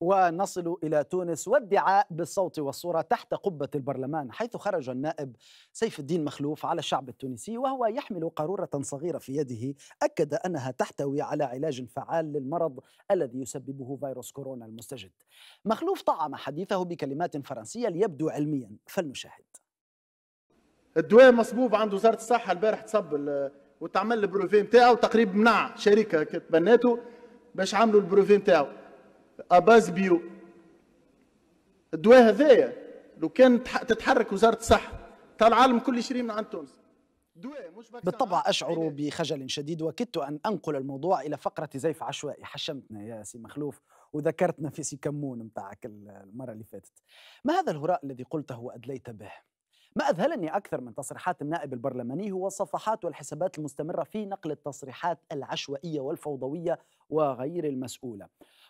ونصل إلى تونس والدعاء بالصوت والصورة تحت قبة البرلمان حيث خرج النائب سيف الدين مخلوف على الشعب التونسي وهو يحمل قارورة صغيرة في يده أكد أنها تحتوي على علاج فعال للمرض الذي يسببه فيروس كورونا المستجد مخلوف طعم حديثه بكلمات فرنسية ليبدو علميا فلنشاهد الدواء مصبوب عند وزارة الصحة البارح تصب وتعمل البروفي نتاعو تقريبا منع شركة تبناته باش عملوا البروفي نتاعو اباز بيو الدواء هذايا لو كان تتحرك وزاره الصحه تاع العالم كل يشري من نعم عند تونس بالطبع أشعر بخجل شديد وكدت أن أنقل الموضوع إلى فقرة زيف عشوائي حشمتنا يا سي مخلوف وذكرتنا في سي كمون نتاعك المرة اللي فاتت ما هذا الهراء الذي قلته وأدليت به؟ ما أذهلني أكثر من تصريحات النائب البرلماني هو الصفحات والحسابات المستمرة في نقل التصريحات العشوائية والفوضوية وغير المسؤولة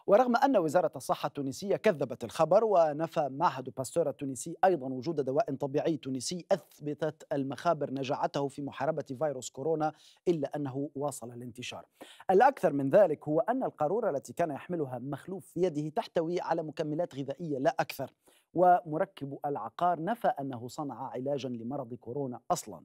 ورغم أن وزارة الصحة التونسية كذبت الخبر ونفى معهد باستور التونسي أيضا وجود دواء طبيعي تونسي أثبتت المخابر نجاعته في محاربة فيروس كورونا إلا أنه واصل الانتشار الأكثر من ذلك هو أن القارورة التي كان يحملها مخلوف في يده تحتوي على مكملات غذائية لا أكثر ومركب العقار نفى أنه صنع علاجا لمرض كورونا أصلا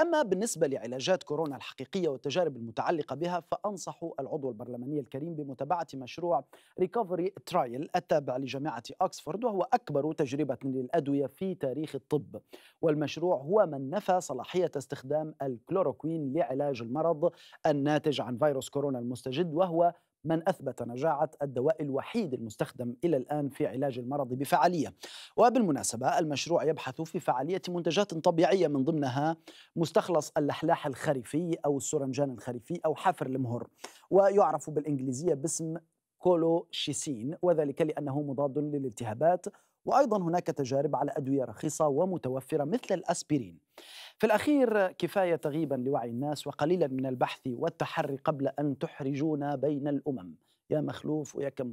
أما بالنسبة لعلاجات كورونا الحقيقية والتجارب المتعلقة بها فأنصح العضو البرلماني الكريم بمتابعة مشروع ريكفري ترايل التابع لجامعة أكسفورد وهو أكبر تجربة للأدوية في تاريخ الطب والمشروع هو من نفى صلاحية استخدام الكلوروكوين لعلاج المرض الناتج عن فيروس كورونا المستجد وهو من اثبت نجاعه الدواء الوحيد المستخدم الى الان في علاج المرض بفعاليه. وبالمناسبه المشروع يبحث في فعاليه منتجات طبيعيه من ضمنها مستخلص اللحلاح الخريفي او السرنجان الخريفي او حفر المهر ويعرف بالانجليزيه باسم كولوشيسين وذلك لانه مضاد للالتهابات وأيضا هناك تجارب على أدوية رخيصة ومتوفرة مثل الأسبرين في الأخير كفاية تغيبا لوعي الناس وقليلا من البحث والتحري قبل أن تحرجونا بين الأمم يا مخلوف ويا كم